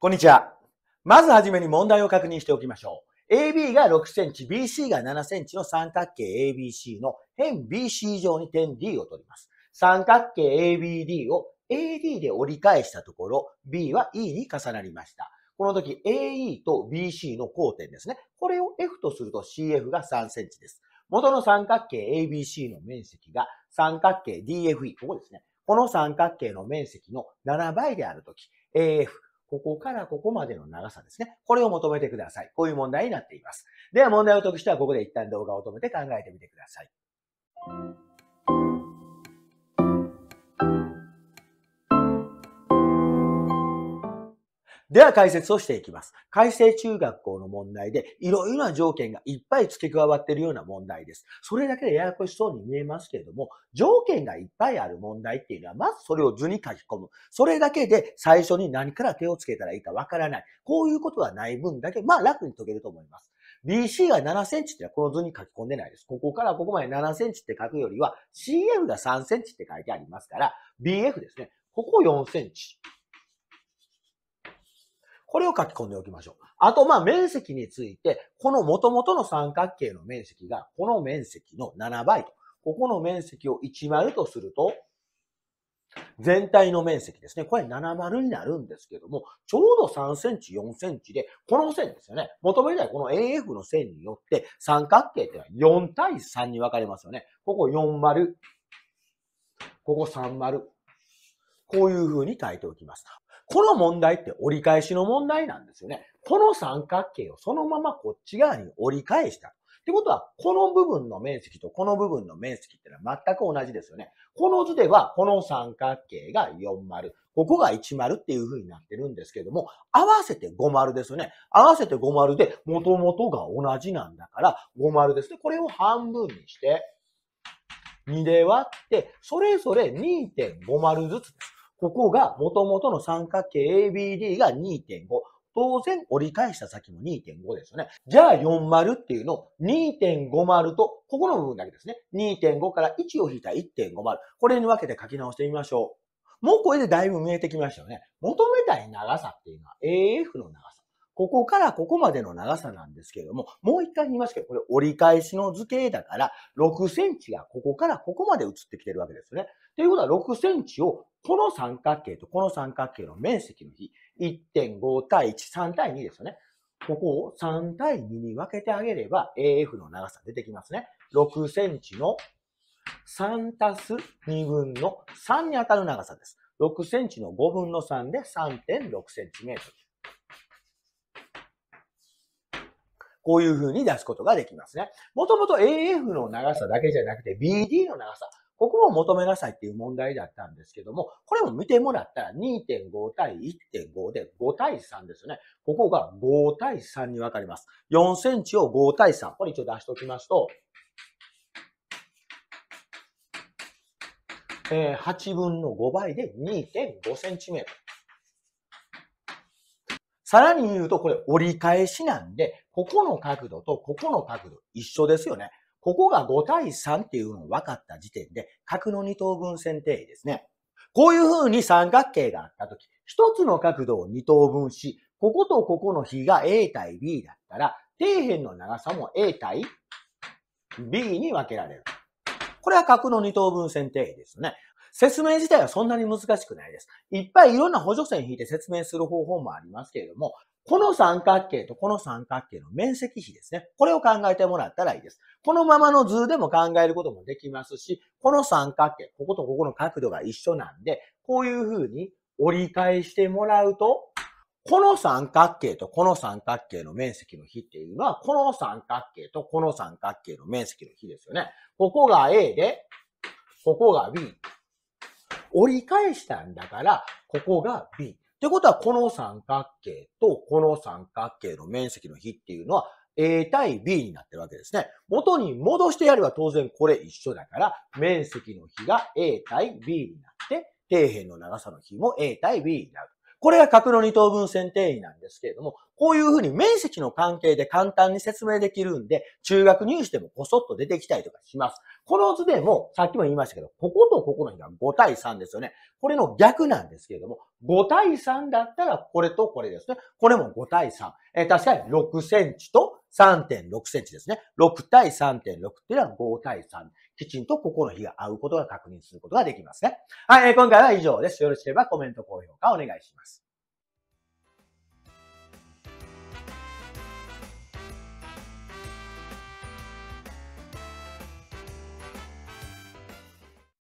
こんにちは。まずはじめに問題を確認しておきましょう。AB が6センチ、BC が7センチの三角形 ABC の辺 BC 上に点 D を取ります。三角形 ABD を AD で折り返したところ、B は E に重なりました。この時 AE と BC の交点ですね。これを F とすると CF が3センチです。元の三角形 ABC の面積が三角形 DFE、ここですね。この三角形の面積の7倍であるとき、AF、ここからここまでの長さですね。これを求めてください。こういう問題になっています。では問題を解く人はここで一旦動画を止めて考えてみてください。では解説をしていきます。改正中学校の問題で、いろいろな条件がいっぱい付け加わっているような問題です。それだけでややこしそうに見えますけれども、条件がいっぱいある問題っていうのは、まずそれを図に書き込む。それだけで最初に何から手をつけたらいいかわからない。こういうことがない分だけ、まあ楽に解けると思います。BC が7センチってのはこの図に書き込んでないです。ここからここまで7センチって書くよりは、CF が3センチって書いてありますから、BF ですね。ここ4センチ。これを書き込んでおきましょう。あと、まあ、面積について、この元々の三角形の面積が、この面積の7倍と。ここの面積を1丸とすると、全体の面積ですね。これ7丸になるんですけども、ちょうど3センチ、4センチで、この線ですよね。求めたいこの AF の線によって、三角形っていうのは4対3に分かれますよね。ここ4丸、ここ3丸。こういう風に書いておきます。この問題って折り返しの問題なんですよね。この三角形をそのままこっち側に折り返した。ってことは、この部分の面積とこの部分の面積ってのは全く同じですよね。この図では、この三角形が4丸、ここが1丸っていう風になってるんですけども、合わせて5丸ですよね。合わせて5丸で、元々が同じなんだから、5丸ですね。これを半分にして、2で割って、それぞれ2.5丸ずつです。ここが元々の三角形 ABD が2.5。当然折り返した先も2.5ですよね。じゃあ40っていうのを2.50と、ここの部分だけですね。2.5から1を引いた1.50。これに分けて書き直してみましょう。もうこれでだいぶ見えてきましたよね。求めたい長さっていうのは AF の長さ。ここからここまでの長さなんですけれども、もう一回言いますけど、これ折り返しの図形だから、6センチがここからここまで移ってきてるわけですよね。ということは6センチをこの三角形とこの三角形の面積の比、1.5対1、3対2ですよね。ここを3対2に分けてあげれば AF の長さ出てきますね。6センチの3たす2分の3に当たる長さです。6センチの5分の3で3.6センチメートル。こういうふうに出すことができますね。もともと AF の長さだけじゃなくて BD の長さ。ここも求めなさいっていう問題だったんですけども、これも見てもらったら2.5対1.5で5対3ですよね。ここが5対3に分かります。4センチを5対3。これ一応出しておきますと、えー、8分の5倍で2.5センチメートル。さらに言うと、これ折り返しなんで、ここの角度とここの角度一緒ですよね。ここが5対3っていうのを分かった時点で、角の二等分線定理ですね。こういう風に三角形があった時、一つの角度を二等分し、こことここの比が A 対 B だったら、底辺の長さも A 対 B に分けられる。これは角の二等分線定義ですね。説明自体はそんなに難しくないです。いっぱいいろんな補助線引いて説明する方法もありますけれども、この三角形とこの三角形の面積比ですね。これを考えてもらったらいいです。このままの図でも考えることもできますし、この三角形、こことここの角度が一緒なんで、こういう風に折り返してもらうと、この三角形とこの三角形の面積の比っていうのは、この三角形とこの三角形の面積の比ですよね。ここが A で、ここが B。折り返したんだから、ここが B。ってことは、この三角形とこの三角形の面積の比っていうのは、A 対 B になってるわけですね。元に戻してやれば当然これ一緒だから、面積の比が A 対 B になって、底辺の長さの比も A 対 B になる。これが角の二等分線定位なんですけれども、こういうふうに面積の関係で簡単に説明できるんで、中学入試でもこそっと出てきたりとかします。この図でも、さっきも言いましたけど、こことここの比が5対3ですよね。これの逆なんですけれども、5対3だったらこれとこれですね。これも5対3。えー、確かに6センチと3.6センチですね。6対3.6っていうのは5対3。きちんとここの日が合うことが確認することができますね。はい、今回は以上です。よろしければコメント、高評価お願いします。